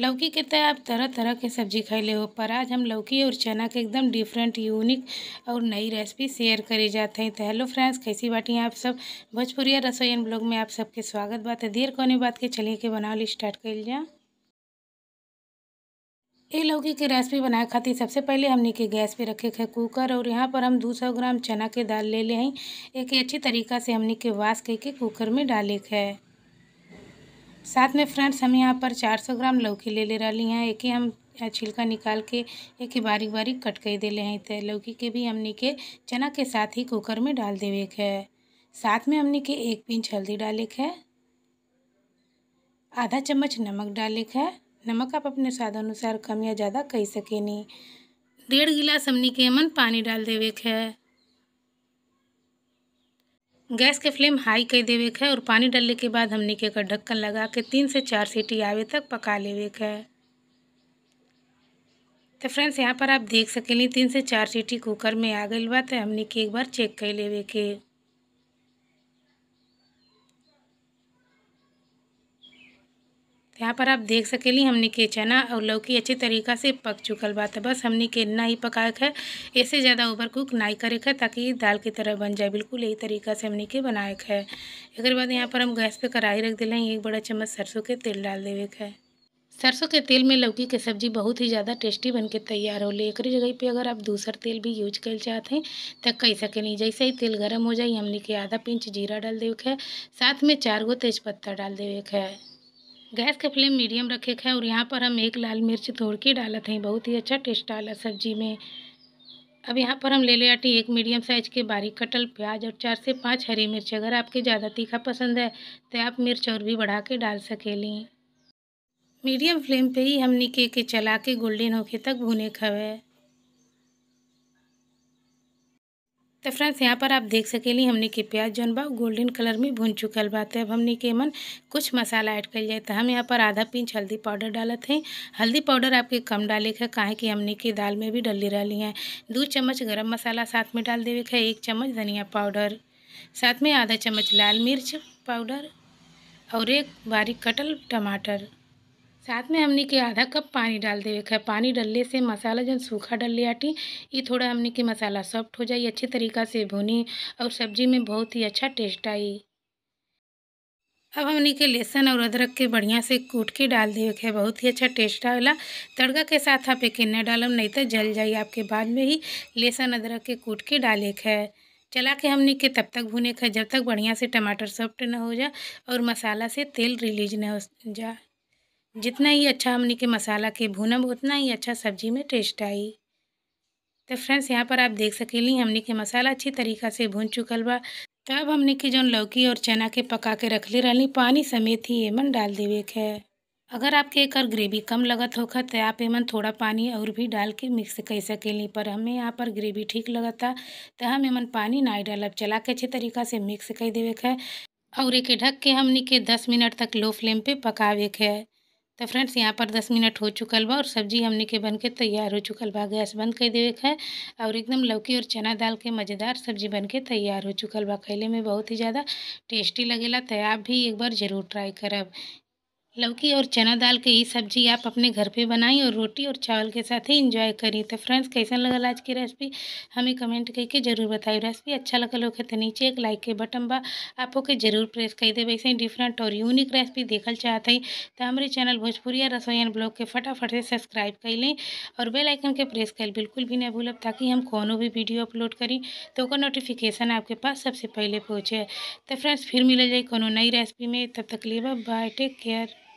लौकी के तय आप तरह तरह के सब्जी खैले हो पर आज हम लौकी और चना के एकदम डिफरेंट यूनिक और नई रेसिपी शेयर करे जाते हैं तो हेलो फ्रेंड्स कैसी बाटी हैं आप सब भोजपुरिया रसोईन ब्लॉग में आप सबके स्वागत बात है देर कोने बात के चलिए के बनावल स्टार्ट कर जाए ये लौकी की रेसिपी बनाए खातिर सबसे पहले हमने के गैस पे रखे है कुकर और यहाँ पर हम 200 ग्राम चना के दाल ले ले हैं एक अच्छी तरीका से हमने के वाश करके कुकर में डाले है साथ में फ्रेंड्स हम यहाँ पर 400 ग्राम लौकी ले ले रही हैं एक ही हम छिलका निकाल के एक ही बारीक बारीक कट कर दे हैं तो लौकी के भी हमने के चना के साथ ही कुकर में डाल देवे के साथ में हमने के एक पिंच हल्दी डाले के आधा चम्मच नमक डाले के नमक आप अपने स्वाद अनुसार कम या ज़्यादा कह नहीं डेढ़ गिलास हमने के मन पानी डाल देवे के गैस के फ्लेम हाई कर देवे के है और पानी डालने के बाद हमने के एक ढक्कन लगा के तीन से चार सीटी आवे तक पका लेवे के है तो फ्रेंड्स यहाँ पर आप देख सकें तीन से चार सीटी कुकर में आ गई बात है हमने के एक बार चेक कर लेवे के तो यहाँ पर आप देख सके हमने के चना और लौकी अच्छे तरीका से पक चुकल बात है बस हमने के इतना ही पका है ऐसे ज़्यादा ओवर कुक ना ही करे है ताकि दाल की तरह बन जाए बिल्कुल यही तरीका से हमने के बनाए है एक बाद यहाँ पर हम गैस पर कढ़ाई रख दिले एक बड़ा चम्मच सरसों के तेल डाल देवे है सरसों के तेल में लौकी के सब्जी बहुत ही ज़्यादा टेस्टी बनके तैयार हो ले एक जगह पे अगर आप दूसर तेल भी यूज कर चाहते हैं तो कह सके नहीं जैसे ही तेल गर्म हो जाए हमने के आधा पिंच जीरा डाल देवे है साथ में चार गो तेज़पत्ता डाल देवे है गैस का फ्लेम मीडियम रखे हैं और यहाँ पर हम एक लाल मिर्च तोड़ के डाला थे बहुत ही अच्छा टेस्ट आला सब्जी में अब यहाँ पर हम ले ले आटे एक मीडियम साइज़ के बारीक कटल प्याज और चार से पाँच हरी मिर्च अगर आपके ज़्यादा तीखा पसंद है तो आप मिर्च और भी बढ़ा के डाल सकेली मीडियम फ्लेम पे ही हम निके के चला के गोल्डन होके तक भुने खवे तो फ्रेंड्स यहाँ पर आप देख सके लिए हमने के प्याज जोन बा गोल्डन कलर में भून चुकल बात है अब हमने के मन कुछ मसाला ऐड कर जाए तो हम यहाँ पर आधा पिंच हल्दी पाउडर डालते हैं हल्दी पाउडर आपके कम डाले का काहे कि हमने के दाल में भी डली रही हैं दो चम्मच गरम मसाला साथ में डाल देवे का एक चम्मच धनिया पाउडर साथ में आधा चम्मच लाल मिर्च पाउडर और एक बारीक कटल टमाटर साथ में हमने के आधा कप पानी डाल देवे है पानी डलने से मसाला जन सूखा डल लिया आटी ये थोड़ा हमने के मसाला सॉफ्ट हो जाए अच्छी तरीका से भुनी और सब्जी में बहुत ही अच्छा टेस्ट आई अब हमने के लहसुन और अदरक के बढ़िया से कूट के डाल देवे है बहुत ही अच्छा टेस्ट आवेला तड़का के साथ आप एक न डालम नहीं तो जल जाइए आपके बाद में ही लहसुन अदरक के कूट के डाले के चला के हमने के तब तक भुने के जब तक बढ़िया से टमाटर सॉफ्ट न हो जाए और मसाला से तेल रिलीज न हो जाए जितना ही अच्छा हमने के मसाला के भूनब उतना ही अच्छा सब्जी में टेस्ट आई तो फ्रेंड्स यहाँ पर आप देख सकेली हमने के मसाला अच्छी तरीक़ा से भून चुकल बा तब हमने के जौन लौकी और चना के पका के ले रहनी पानी समेत ही एमन डाल देवे के अगर आपके एक ग्रेवी कम लगत होगा तो आप एमन थोड़ा पानी और भी डाल के मिक्स कर सकेली पर हमें यहाँ पर ग्रेवी ठीक लगता तो हम एमन पानी ना डालब चला के अच्छे तरीका से मिक्स कर देवे के और एक ढक के हमने के दस मिनट तक लो फ्लेम पर पकावे के तो फ्रेंड्स यहाँ पर दस मिनट हो चुकल बा और सब्जी हमने के बन के तैयार हो चुकल बा गैस बंद कर देवे है और एकदम लौकी और चना दाल के मज़ेदार सब्जी बन के तैयार हो चुकल बा खैले में बहुत ही ज़्यादा टेस्टी लगेला तो आप भी एक बार ज़रूर ट्राई करब लौकी और चना दाल की ये सब्जी आप अपने घर पे बनाएं और रोटी और चावल के साथ ही इंजॉय करें तो फ्रेंड्स कैसा लगा आज की रेसिपी हमें कमेंट करके जरूर बताएं रेसिपी अच्छा लगा लोग तो नीचे एक लाइक के बटन बा आप के जरूर प्रेस कर दे वैसे डिफरेंट और यूनिक रेसिपी देखल चाहते हैं तो हमारे चैनल भोजपुरी या रसोईन ब्लॉग के फटाफट से सब्सक्राइब कर लें और बेलाइकन के प्रेस कर बिल्कुल भी ना भूलब ताकि हम कोनो भी वीडियो अपलोड करी तो वो नोटिफिकेशन आपके पास सबसे पहले पहुँचे तो फ्रेंड्स फिर मिल जाए कोई नई रेसिपी में तब तक लिए बाय टेक केयर